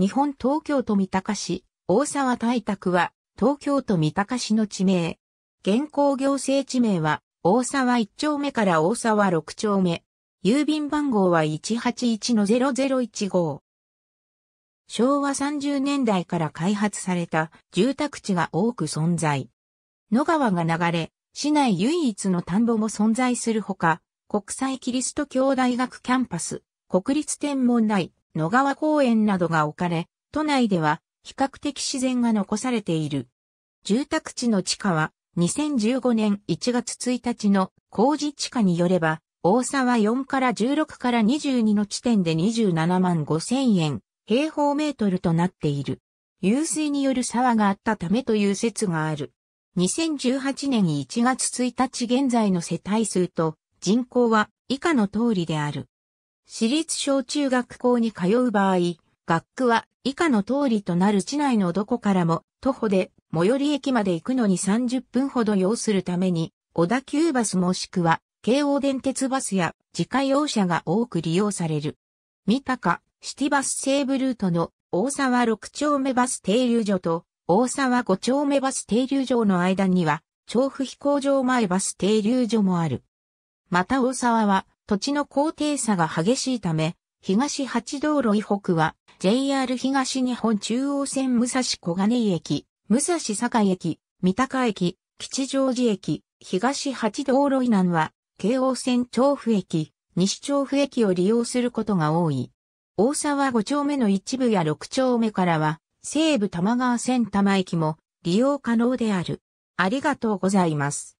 日本東京都三鷹市、大沢大宅は、東京都三鷹市の地名。現行行政地名は、大沢1丁目から大沢6丁目。郵便番号は181-0015。昭和30年代から開発された住宅地が多く存在。野川が流れ、市内唯一の田んぼも存在するほか、国際キリスト教大学キャンパス、国立天文台、野川公園などが置かれ、都内では比較的自然が残されている。住宅地の地価は2015年1月1日の工事地価によれば、大沢4から16から22の地点で27万5千円、平方メートルとなっている。湧水による沢があったためという説がある。2018年1月1日現在の世帯数と人口は以下の通りである。私立小中学校に通う場合、学区は以下の通りとなる地内のどこからも徒歩で最寄り駅まで行くのに30分ほど要するために、小田急バスもしくは京王電鉄バスや自家用車が多く利用される。三鷹、シティバス西部ルートの大沢六丁目バス停留所と大沢五丁目バス停留所の間には、調布飛行場前バス停留所もある。また大沢は土地の高低差が激しいため、東八道路以北は JR 東日本中央線武蔵小金井駅、武蔵境駅、三鷹駅、吉祥寺駅、東八道路以南は京王線調布駅、西調布駅を利用することが多い。大沢5丁目の一部や6丁目からは西武玉川線玉駅も利用可能である。ありがとうございます。